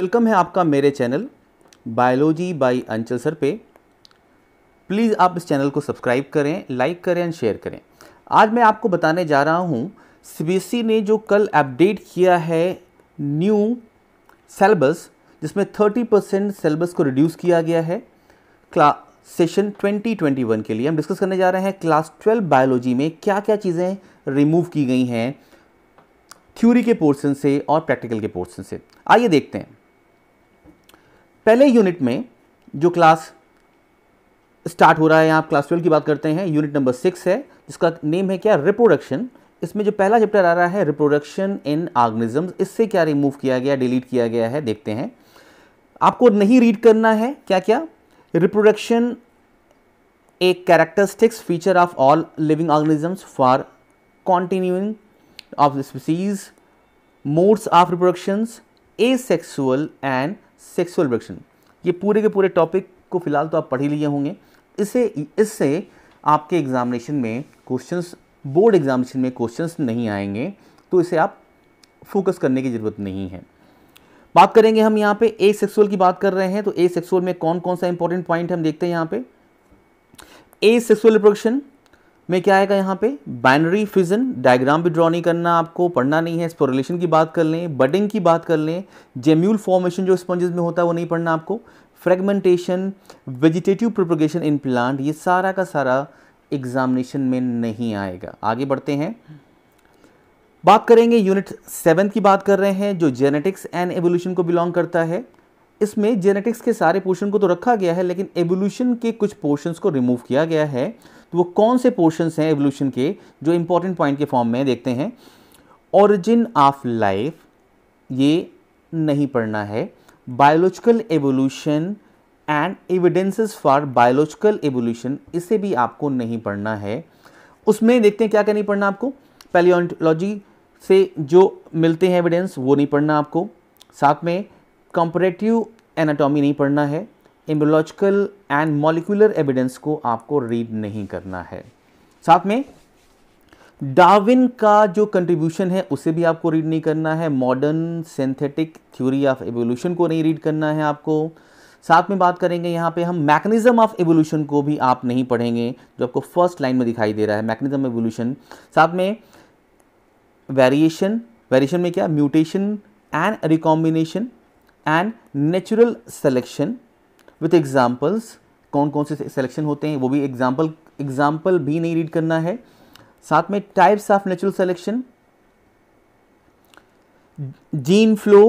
welcome है आपका मेरे channel biology by Anchal sir पे प्लीज़ आप इस चैनल को सब्सक्राइब करें लाइक करें एंड शेयर करें आज मैं आपको बताने जा रहा हूँ सी e ने जो कल अपडेट किया है न्यू सेलेबस जिसमें 30 परसेंट सेलेबस को रिड्यूस किया गया है क्ला सेशन 2021 के लिए हम डिस्कस करने जा रहे हैं क्लास 12 बायोलॉजी में क्या क्या चीज़ें रिमूव की गई हैं थ्योरी के पोर्शन से और प्रैक्टिकल के पोर्शन से आइए देखते हैं पहले यूनिट में जो क्लास स्टार्ट हो रहा है यहाँ क्लास ट्वेल्व की बात करते हैं यूनिट नंबर सिक्स है जिसका नेम है क्या रिप्रोडक्शन इसमें जो पहला चैप्टर आ रहा है रिप्रोडक्शन इन ऑर्गेनिज्म इससे क्या रिमूव किया गया डिलीट किया गया है देखते हैं आपको नहीं रीड करना है क्या क्या reproduction a characteristics feature of all living organisms for continuing of the species modes of reproductions asexual and sexual reduction ये पूरे के पूरे टॉपिक को फिलहाल तो आप पढ़ ही लिए होंगे इसे इससे आपके एग्जामिनेशन में क्वेश्चंस बोर्ड एग्जामिनेशन में क्वेश्चंस नहीं आएंगे तो इसे आप फोकस करने की ज़रूरत नहीं है बात करेंगे हम यहाँ पे ए सेक्सुअल की बात कर रहे हैं तो ए सेक्सुअल में कौन कौन सा इंपॉर्टेंट पॉइंट हम देखते हैं यहाँ पे ए सेक्सुअल रिप्रोडक्शन में क्या आएगा यहाँ पे बाइनरी फिजन डायग्राम भी ड्रॉ नहीं करना आपको पढ़ना नहीं है स्पोरेशन की बात कर लें बडिंग की बात कर लें जेम्यूल फॉर्मेशन जो स्पंजेस में होता है वो नहीं पढ़ना आपको fragmentation vegetative propagation in plant ये सारा का सारा एग्जामिनेशन में नहीं आएगा आगे बढ़ते हैं बात करेंगे यूनिट सेवन की बात कर रहे हैं जो जेनेटिक्स एंड एवोल्यूशन को बिलोंग करता है इसमें जेनेटिक्स के सारे पोर्शन को तो रखा गया है लेकिन एवोल्यूशन के कुछ पोर्शंस को रिमूव किया गया है तो वो कौन से पोर्शंस हैं एवोल्यूशन के जो इम्पोर्टेंट पॉइंट के फॉर्म में देखते हैं ओरिजिन ऑफ लाइफ ये नहीं पढ़ना है biological evolution and evidences for biological evolution इसे भी आपको नहीं पढ़ना है उसमें देखते हैं क्या क्या नहीं पढ़ना आपको पैलियोलॉजी से जो मिलते हैं एविडेंस वो नहीं पढ़ना आपको साथ में कंपरेटिव एनाटॉमी नहीं पढ़ना है इम्बोलॉजिकल एंड मॉलिकुलर एविडेंस को आपको रीड नहीं करना है साथ में डार्विन का जो कंट्रीब्यूशन है उसे भी आपको रीड नहीं करना है modern synthetic theory of evolution को नहीं रीड करना है आपको साथ में बात करेंगे यहाँ पे हम मैकेनिज्म ऑफ एवोल्यूशन को भी आप नहीं पढ़ेंगे जो आपको फर्स्ट लाइन में दिखाई दे रहा है मैकेनिज्म एवोल्यूशन साथ में वेरिएशन वेरिएशन में क्या mutation and recombination and natural selection with examples कौन कौन से सिलेक्शन होते हैं वो भी एग्जाम्पल एग्जाम्पल भी नहीं रीड करना है साथ में types of natural selection gene flow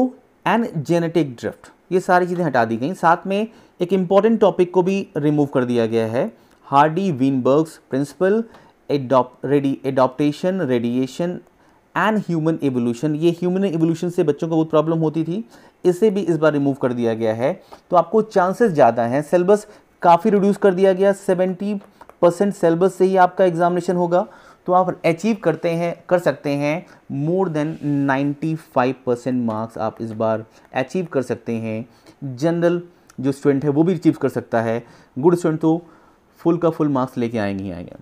and genetic drift ये सारी चीज़ें हटा दी गई साथ में एक इम्पॉर्टेंट टॉपिक को भी रिमूव कर दिया गया है हार्डी वीनबर्ग्स प्रिंसिपल एडॉप रेडी adaptation radiation and human evolution ये ह्यूमन एवोल्यूशन से बच्चों को बहुत प्रॉब्लम होती थी इसे भी इस बार रिमूव कर दिया गया है तो आपको चांसेस ज़्यादा हैं सिलेबस काफ़ी रिड्यूस कर दिया गया सेवेंटी परसेंट सेलेबस से ही आपका एग्जामिनेशन होगा तो आप अचीव करते हैं कर सकते हैं मोर देन 95 परसेंट मार्क्स आप इस बार अचीव कर सकते हैं जनरल जो स्टूडेंट है वो भी अचीव कर सकता है गुड स्टूडेंट तो फुल का फुल मार्क्स लेके आएंगे ही आएंगे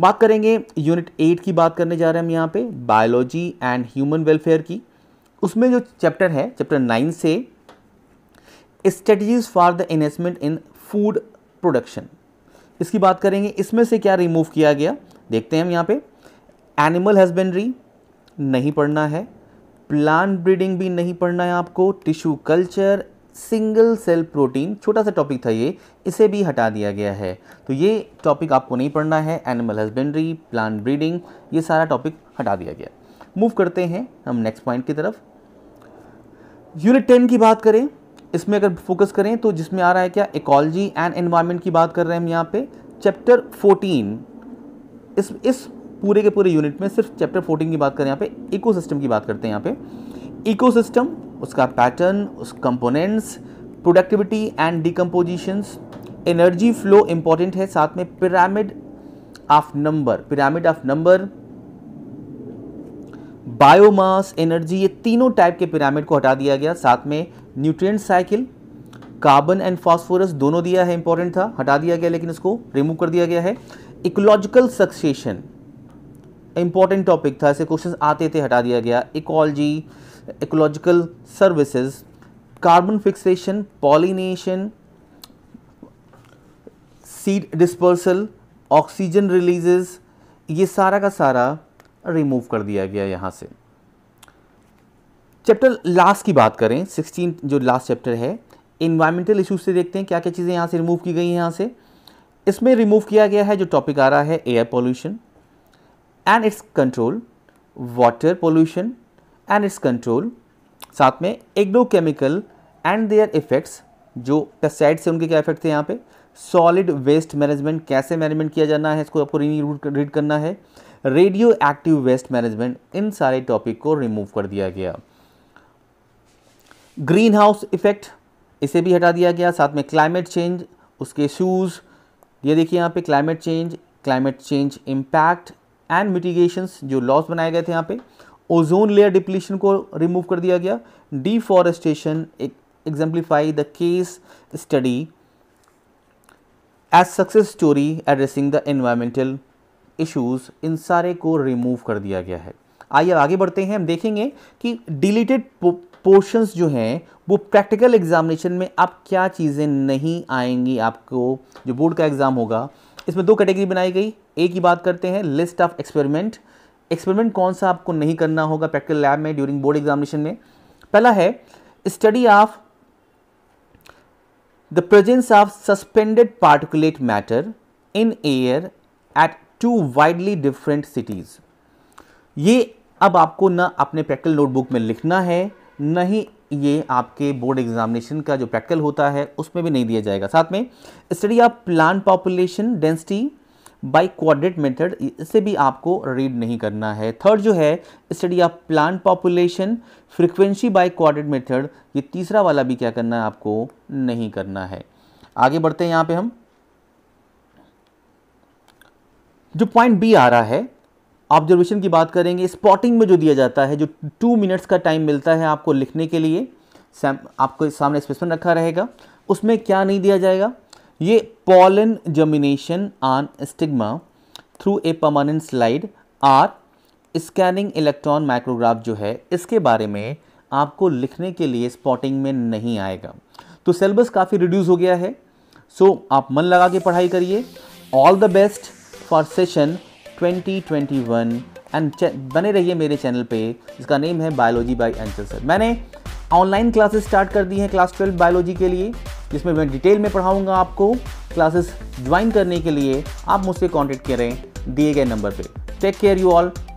बात करेंगे यूनिट एट की बात करने जा रहे हैं हम यहाँ पे बायोलॉजी एंड ह्यूमन वेलफेयर की उसमें जो चैप्टर है चैप्टर नाइन से strategies for the investment in food production इसकी बात करेंगे इसमें से क्या रिमूव किया गया देखते हैं हम यहाँ पे एनिमल हस्बेंड्री नहीं पढ़ना है प्लांट ब्रीडिंग भी नहीं पढ़ना है आपको tissue culture single cell protein छोटा सा टॉपिक था ये इसे भी हटा दिया गया है तो ये टॉपिक आपको नहीं पढ़ना है एनिमल हस्बेंड्री प्लांट ब्रीडिंग ये सारा टॉपिक हटा दिया गया मूव करते हैं हम नेक्स्ट पॉइंट की तरफ यूनिट टेन की बात करें इसमें अगर फोकस करें तो जिसमें आ रहा है क्या इकोलॉजी एंड एनवायरमेंट की बात कर रहे हैं हम यहाँ पे चैप्टर फोर्टीन इस इस पूरे के पूरे यूनिट में सिर्फ चैप्टर फोर्टीन की बात करें यहाँ पे इकोसिस्टम की बात करते हैं यहाँ पे इकोसिस्टम उसका पैटर्न उस components productivity and decompositions energy flow important है साथ में pyramid of number pyramid of number biomass energy ये तीनों टाइप के पिरामिड को हटा दिया गया साथ में nutrient cycle carbon and phosphorus दोनों दिया है इंपॉर्टेंट था हटा दिया गया लेकिन इसको रिमूव कर दिया गया है इकोलॉजिकल सक्सेशन इम्पॉर्टेंट टॉपिक था ऐसे क्वेश्चन आते थे हटा दिया गया ecology ecological services carbon fixation pollination seed dispersal oxygen releases ये सारा का सारा रिमूव कर दिया गया यहाँ से चैप्टर लास्ट की बात करें सिक्सटीन जो लास्ट चैप्टर है इन्वायरमेंटल इशूज से देखते हैं क्या क्या चीज़ें यहाँ से रिमूव की गई हैं यहाँ से इसमें रिमूव किया गया है जो टॉपिक आ रहा है air pollution and its control water pollution and its control साथ में एग्रोकेमिकल एंड देयर इफेक्ट्स जो पेस्टिसाइड से उनके क्या इफेक्ट थे यहाँ पे सॉलिड वेस्ट मैनेजमेंट कैसे मैनेजमेंट किया जाना है इसको आपको रीड करना है रेडियो एक्टिव वेस्ट मैनेजमेंट इन सारे टॉपिक को रिमूव कर दिया गया ग्रीन हाउस इफेक्ट इसे भी हटा दिया गया साथ में क्लाइमेट चेंज उसके इशूज़ ये देखिए यहाँ पे climate change climate change impact and mitigations जो लॉस बनाए गए थे यहाँ पे ओजोन लेयर डिप्लीशन को रिमूव कर दिया गया deforestation exemplify the case study as success story addressing the environmental issues इन सारे को रिमूव कर दिया गया है आइए आगे बढ़ते हैं हम देखेंगे कि डिलीटेड पोर्शंस जो हैं वो प्रैक्टिकल एग्जामिनेशन में आप क्या चीज़ें नहीं आएंगी आपको जो बोर्ड का एग्ज़ाम होगा इसमें दो कैटेगरी बनाई गई ए की बात करते हैं लिस्ट ऑफ एक्सपेरिमेंट एक्सपेरिमेंट कौन सा आपको नहीं करना होगा प्रैक्टिकल लैब में ड्यूरिंग बोर्ड एग्जामिनेशन में पहला है study of the presence of suspended particulate matter in air at two widely different cities ये अब आपको ना अपने प्रैक्टिकल नोटबुक में लिखना है न ही ये आपके बोर्ड एग्जामिनेशन का जो प्रैक्टिकल होता है उसमें भी नहीं दिया जाएगा साथ में study of plant population density by quadrat method इसे भी आपको रीड नहीं करना है थर्ड जो है study of plant population frequency by quadrat method ये तीसरा वाला भी क्या करना है आपको नहीं करना है आगे बढ़ते हैं यहाँ पे हम जो पॉइंट बी आ रहा है ऑब्जर्वेशन की बात करेंगे स्पॉटिंग में जो दिया जाता है जो टू मिनट्स का टाइम मिलता है आपको लिखने के लिए आपको सामने स्पेसमेंट रखा रहेगा उसमें क्या नहीं दिया जाएगा ये pollen germination on stigma through a permanent slide or scanning electron micrograph जो है इसके बारे में आपको लिखने के लिए स्पॉटिंग में नहीं आएगा तो सिलेबस काफ़ी रिड्यूस हो गया है सो so, आप मन लगा के पढ़ाई करिए all the best for session 2021 and बने रहिए मेरे चैनल पे जिसका नेम है बायोलॉजी बाय एंसर सर मैंने ऑनलाइन क्लासेस स्टार्ट कर दी हैं क्लास ट्वेल्व बायोलॉजी के लिए जिसमें मैं डिटेल में पढ़ाऊँगा आपको क्लासेस ज्वाइन करने के लिए आप मुझसे कॉन्टेक्ट करें दिए गए नंबर पर टेक केयर यू ऑल